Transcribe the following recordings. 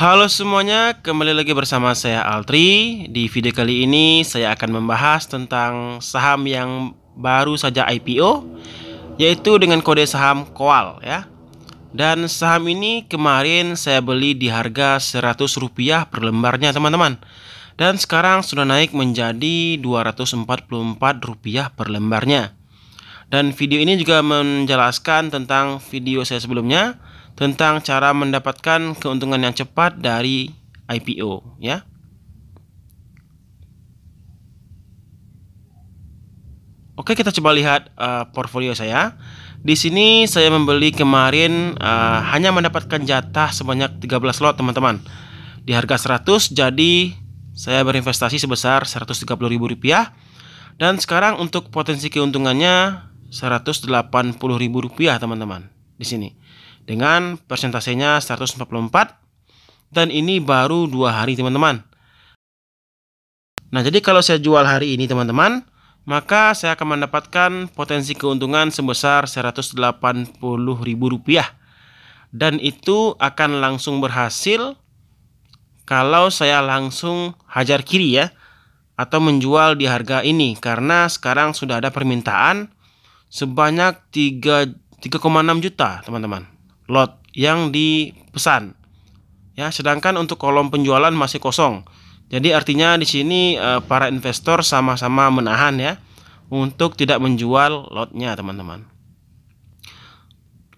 Halo semuanya, kembali lagi bersama saya Altri. Di video kali ini saya akan membahas tentang saham yang baru saja IPO yaitu dengan kode saham KOAL ya. Dan saham ini kemarin saya beli di harga Rp100 per lembarnya teman-teman. Dan sekarang sudah naik menjadi Rp244 per lembarnya. Dan video ini juga menjelaskan tentang video saya sebelumnya tentang cara mendapatkan keuntungan yang cepat dari IPO ya. Oke, kita coba lihat uh, portfolio saya. Di sini saya membeli kemarin uh, hanya mendapatkan jatah sebanyak 13 lot, teman-teman. Di harga 100 jadi saya berinvestasi sebesar Rp130.000 dan sekarang untuk potensi keuntungannya 180.000 rupiah teman-teman di sini dengan persentasenya 144 dan ini baru dua hari teman-teman nah jadi kalau saya jual hari ini teman-teman maka saya akan mendapatkan potensi keuntungan sebesar 180.000 rupiah dan itu akan langsung berhasil kalau saya langsung hajar kiri ya atau menjual di harga ini karena sekarang sudah ada permintaan sebanyak koma 3,6 juta, teman-teman. Lot yang dipesan. Ya, sedangkan untuk kolom penjualan masih kosong. Jadi artinya di sini eh, para investor sama-sama menahan ya untuk tidak menjual lotnya, teman-teman.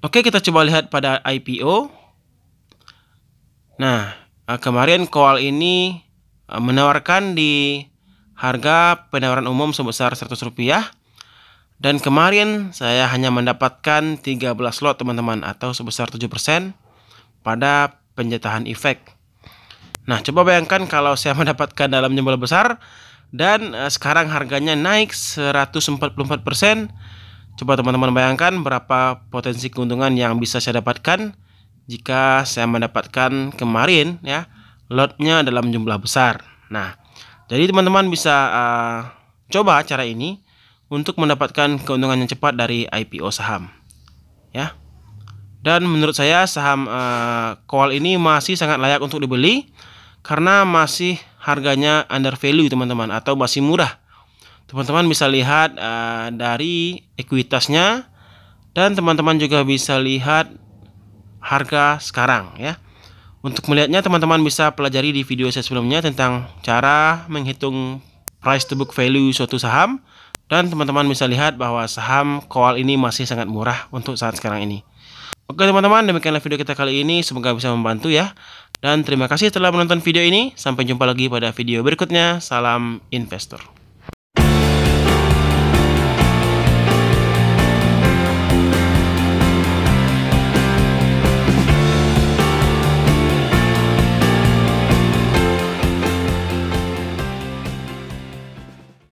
Oke, kita coba lihat pada IPO. Nah, eh, kemarin Koal ini eh, menawarkan di harga penawaran umum sebesar 100 rupiah dan kemarin saya hanya mendapatkan 13 lot teman-teman atau sebesar 7% pada penjatahan efek. Nah, coba bayangkan kalau saya mendapatkan dalam jumlah besar dan eh, sekarang harganya naik 144%. Coba teman-teman bayangkan berapa potensi keuntungan yang bisa saya dapatkan jika saya mendapatkan kemarin ya lotnya dalam jumlah besar. Nah, jadi teman-teman bisa uh, coba cara ini untuk mendapatkan keuntungan yang cepat dari IPO saham. Ya. Dan menurut saya saham uh, ini masih sangat layak untuk dibeli karena masih harganya under value teman-teman atau masih murah. Teman-teman bisa lihat uh, dari ekuitasnya dan teman-teman juga bisa lihat harga sekarang ya. Untuk melihatnya teman-teman bisa pelajari di video saya sebelumnya tentang cara menghitung price to book value suatu saham dan teman-teman bisa lihat bahwa saham Koal ini masih sangat murah untuk saat sekarang ini. Oke teman-teman, demikianlah video kita kali ini. Semoga bisa membantu ya. Dan terima kasih telah menonton video ini. Sampai jumpa lagi pada video berikutnya. Salam investor.